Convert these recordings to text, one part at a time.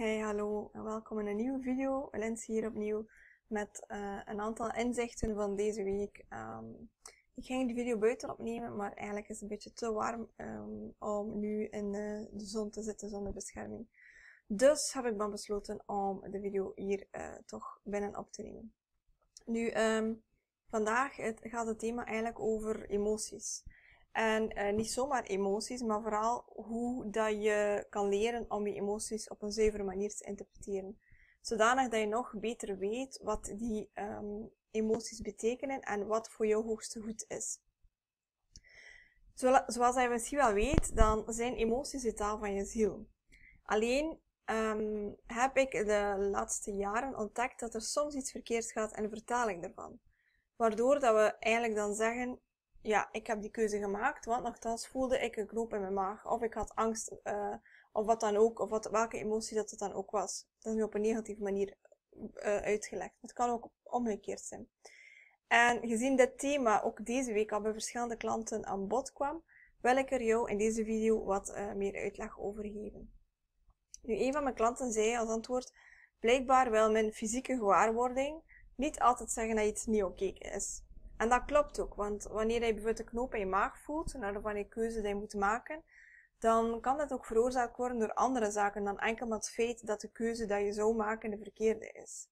Hey, hallo en welkom in een nieuwe video. Lens hier opnieuw met eh, een aantal inzichten van deze week. Ehm, ik ging de video buiten opnemen, maar eigenlijk is het een beetje te warm ehm, om nu in de, eh, de zon te zitten zonder bescherming. Dus heb ik dan besloten om de video hier eh, toch binnen op te nemen. Nu, ehm, vandaag gaat het thema eigenlijk over emoties. En eh, niet zomaar emoties, maar vooral hoe dat je kan leren om je emoties op een zuivere manier te interpreteren. Zodanig dat je nog beter weet wat die ehm, emoties betekenen en wat voor jou hoogste goed is. Zoals je misschien wel weet, dan zijn emoties de taal van je ziel. Alleen ehm, heb ik de laatste jaren ontdekt dat er soms iets verkeerd gaat in de vertaling daarvan. Waardoor dat we eigenlijk dan zeggen, ja, ik heb die keuze gemaakt, want nogthans voelde ik een knoop in mijn maag. Of ik had angst, eh, of wat dan ook, of wat, welke emotie dat het dan ook was. Dat is nu op een negatieve manier eh, uitgelegd. Het kan ook omgekeerd zijn. En gezien dit thema ook deze week al bij verschillende klanten aan bod kwam, wil ik er jou in deze video wat eh, meer uitleg over geven. Nu, een van mijn klanten zei als antwoord, blijkbaar wil mijn fysieke gewaarwording niet altijd zeggen dat iets niet oké is. En dat klopt ook, want wanneer je bijvoorbeeld een knoop in je maag voelt, naar wanneer keuze die je moet maken, dan kan dat ook veroorzaakt worden door andere zaken dan enkel maar het feit dat de keuze die je zou maken de verkeerde is.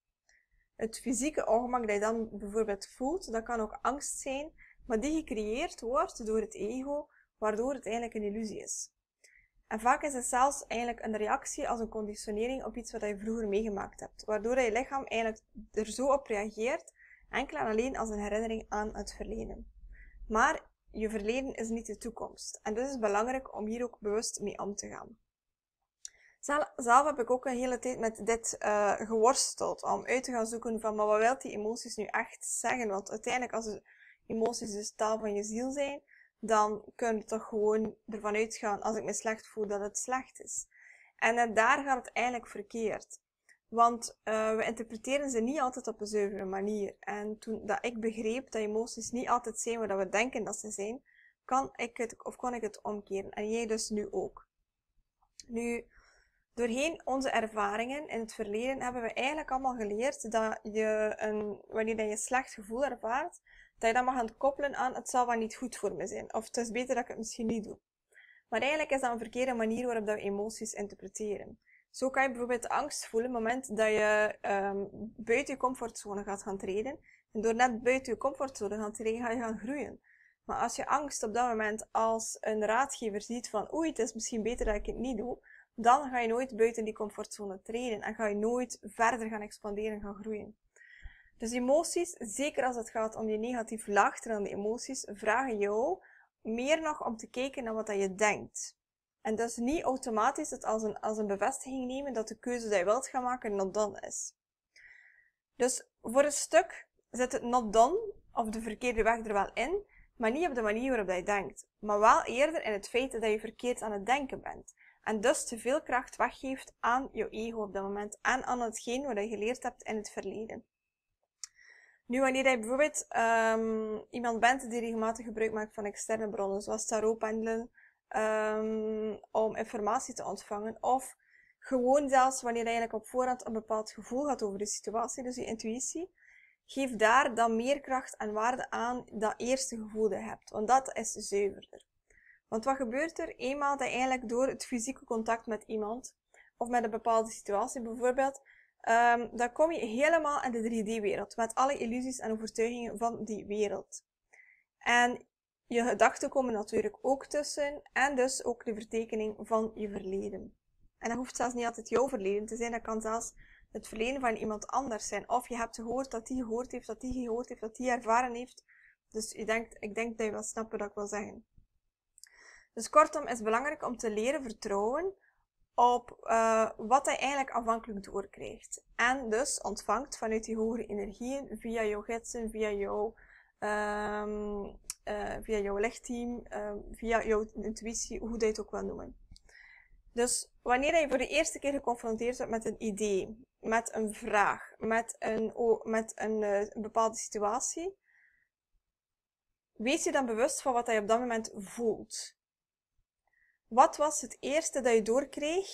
Het fysieke ongemak dat je dan bijvoorbeeld voelt, dat kan ook angst zijn, maar die gecreëerd wordt door het ego, waardoor het eigenlijk een illusie is. En vaak is het zelfs eigenlijk een reactie als een conditionering op iets wat je vroeger meegemaakt hebt, waardoor je lichaam eigenlijk er zo op reageert enkel en alleen als een herinnering aan het verleden. Maar je verleden is niet de toekomst. En dus is belangrijk om hier ook bewust mee om te gaan. Zelf heb ik ook een hele tijd met dit eh, geworsteld om uit te gaan zoeken van maar wat wil die emoties nu echt zeggen? Want uiteindelijk als de emoties de taal van je ziel zijn, dan kun je toch gewoon ervan uitgaan als ik me slecht voel dat het slecht is. En eh, daar gaat het eigenlijk verkeerd. Want eh, we interpreteren ze niet altijd op een zuivere manier. En toen dat ik begreep dat emoties niet altijd zijn wat we denken dat ze zijn, kan ik het, of kon ik het omkeren. En jij dus nu ook. Nu, doorheen onze ervaringen in het verleden hebben we eigenlijk allemaal geleerd dat je, een, wanneer je een slecht gevoel ervaart, dat je dat mag gaan koppelen aan het zal wel niet goed voor me zijn. Of het is beter dat ik het misschien niet doe. Maar eigenlijk is dat een verkeerde manier waarop we emoties interpreteren. Zo kan je bijvoorbeeld angst voelen op het moment dat je ehm, buiten je comfortzone gaat gaan treden. En door net buiten je comfortzone gaan treden, ga je gaan groeien. Maar als je angst op dat moment als een raadgever ziet van oei, het is misschien beter dat ik het niet doe, dan ga je nooit buiten die comfortzone treden en ga je nooit verder gaan expanderen en gaan groeien. Dus emoties, zeker als het gaat om je negatief laagtrillende emoties, vragen jou meer nog om te kijken naar wat dat je denkt. En dus niet automatisch het als een, als een bevestiging nemen dat de keuze die je wilt gaan maken not done is. Dus voor een stuk zit het not done of de verkeerde weg er wel in, maar niet op de manier waarop je denkt. Maar wel eerder in het feit dat je verkeerd aan het denken bent. En dus te veel kracht weggeeft aan je ego op dat moment en aan hetgeen wat je geleerd hebt in het verleden. Nu, wanneer je bijvoorbeeld ehm, iemand bent die regelmatig gebruik maakt van externe bronnen, zoals tarotpendelen, Ehm, om informatie te ontvangen. Of gewoon zelfs wanneer je eigenlijk op voorhand een bepaald gevoel had over de situatie, dus je intuïtie. Geef daar dan meer kracht en waarde aan dat eerste gevoel dat je hebt, want dat is zuiverder. Want wat gebeurt er eenmaal dat je eigenlijk door het fysieke contact met iemand, of met een bepaalde situatie bijvoorbeeld, ehm, dan kom je helemaal in de 3D-wereld, met alle illusies en overtuigingen van die wereld. En je gedachten komen natuurlijk ook tussen en dus ook de vertekening van je verleden. En dat hoeft zelfs niet altijd jouw verleden te zijn, dat kan zelfs het verleden van iemand anders zijn. Of je hebt gehoord dat die gehoord heeft, dat die gehoord heeft, dat die ervaren heeft. Dus je denkt, ik denk dat je wel snapt wat ik wil zeggen. Dus kortom, is belangrijk om te leren vertrouwen op eh, wat hij eigenlijk afhankelijk doorkrijgt. En dus ontvangt vanuit die hogere energieën, via jouw gidsen, via jouw ehm, eh, via jouw legteam, eh, via jouw intuïtie, hoe je het ook wil noemen. Dus wanneer je voor de eerste keer geconfronteerd wordt met een idee, met een vraag, met een, met een, eh, een bepaalde situatie, wees je dan bewust van wat je op dat moment voelt. Wat was het eerste dat je doorkreeg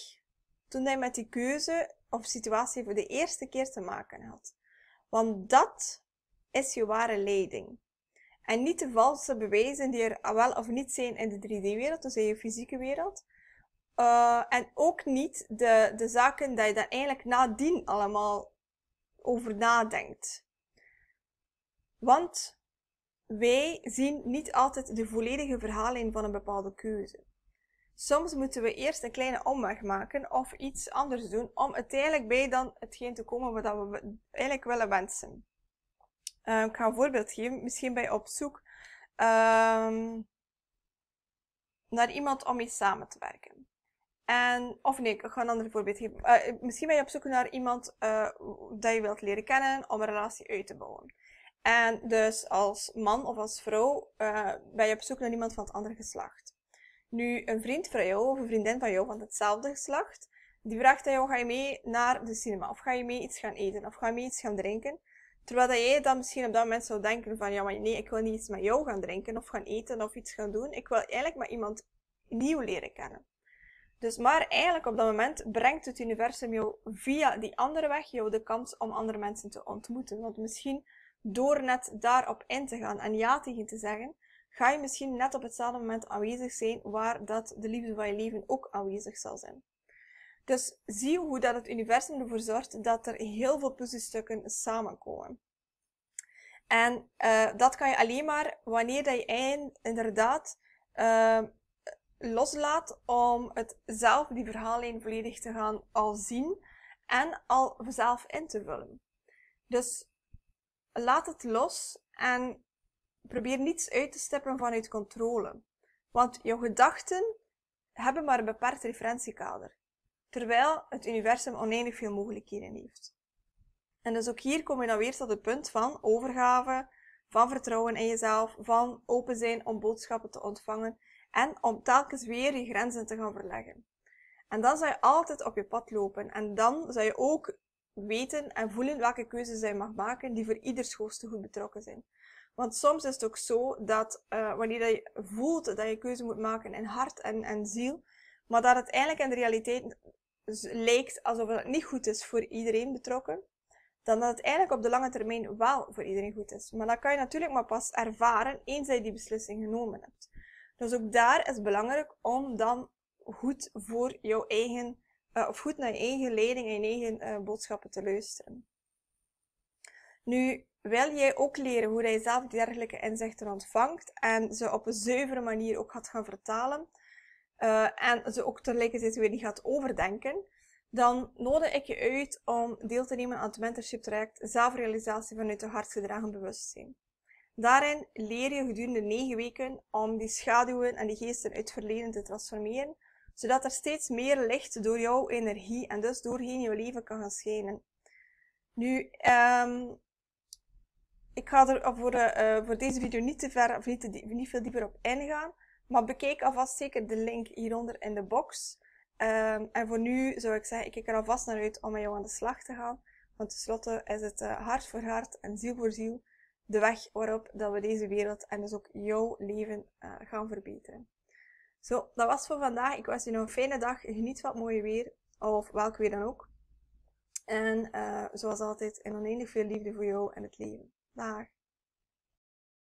toen je met die keuze of situatie voor de eerste keer te maken had? Want dat is je ware leiding. En niet de valse bewijzen die er wel of niet zijn in de 3D-wereld, dus in je fysieke wereld. Eh, en ook niet de, de zaken dat je daar eigenlijk nadien allemaal over nadenkt. Want wij zien niet altijd de volledige verhaallijn van een bepaalde keuze. Soms moeten we eerst een kleine omweg maken of iets anders doen om uiteindelijk bij dan hetgeen te komen wat we eigenlijk willen wensen. Ehm, ik ga een voorbeeld geven. Misschien ben je op zoek ehm, naar iemand om mee samen te werken. En, of nee, ik ga een ander voorbeeld geven. Eh, misschien ben je op zoek naar iemand uh, dat je wilt leren kennen om een relatie uit te bouwen. En dus als man of als vrouw uh, ben je op zoek naar iemand van het andere geslacht. Nu, een vriend van jou of een vriendin van jou van hetzelfde geslacht, die vraagt aan jou, ga je mee naar de cinema? Of ga je mee iets gaan eten? Of ga je mee iets gaan drinken? Terwijl dat jij dan misschien op dat moment zou denken van, ja, maar nee, ik wil niet iets met jou gaan drinken of gaan eten of iets gaan doen. Ik wil eigenlijk maar iemand nieuw leren kennen. Dus maar eigenlijk op dat moment brengt het universum jou via die andere weg jou de kans om andere mensen te ontmoeten. Want misschien door net daarop in te gaan en ja tegen te zeggen, ga je misschien net op hetzelfde moment aanwezig zijn waar dat de liefde van je leven ook aanwezig zal zijn. Dus zie hoe dat het universum ervoor zorgt dat er heel veel puzzelstukken samenkomen. En uh, dat kan je alleen maar wanneer dat je inderdaad uh, loslaat om het zelf, die verhaallijn volledig te gaan al zien en al zelf in te vullen. Dus laat het los en probeer niets uit te stippen vanuit controle. Want jouw gedachten hebben maar een beperkt referentiekader terwijl het universum oneindig veel mogelijkheden heeft. En dus ook hier kom je dan weer tot het punt van overgave, van vertrouwen in jezelf, van open zijn om boodschappen te ontvangen en om telkens weer je grenzen te gaan verleggen. En dan zal je altijd op je pad lopen en dan zal je ook weten en voelen welke keuzes je mag maken die voor ieders grootste goed betrokken zijn. Want soms is het ook zo dat eh, wanneer je voelt dat je keuze moet maken in hart en, en ziel, maar dat het eigenlijk in de realiteit Lijkt alsof het niet goed is voor iedereen betrokken, dan dat het eigenlijk op de lange termijn wel voor iedereen goed is. Maar dat kan je natuurlijk maar pas ervaren eens je die beslissing genomen hebt. Dus ook daar is het belangrijk om dan goed voor jouw eigen, eh, of goed naar je eigen leiding en je eigen eh, boodschappen te luisteren. Nu wil jij ook leren hoe jij zelf dergelijke inzichten ontvangt en ze op een zuivere manier ook gaat gaan vertalen, eh, en ze ook tegelijkertijd weer niet gaat overdenken, dan nodig ik je uit om deel te nemen aan het mentorship traject zelfrealisatie vanuit je hartgedragen bewustzijn. Daarin leer je gedurende 9 weken om die schaduwen en die geesten uit het verleden te transformeren, zodat er steeds meer licht door jouw energie en dus doorheen jouw leven kan gaan schijnen. Nu, um, ik ga er voor, eh, eh, voor deze video niet te ver of niet veel dieper op ingaan, maar bekijk alvast zeker de link hieronder in de box. Ehm, en voor nu zou ik zeggen, ik kijk er alvast naar uit om met jou aan de slag te gaan. Want tenslotte is het eh, hart voor hart en ziel voor ziel de weg waarop dat we deze wereld en dus ook jouw leven eh, gaan verbeteren. Zo, dat was het voor vandaag. Ik wens je nog een fijne dag. Geniet van het mooie weer, of welk weer dan ook. En eh, zoals altijd, een oneindig veel liefde voor jou en het leven. Dag!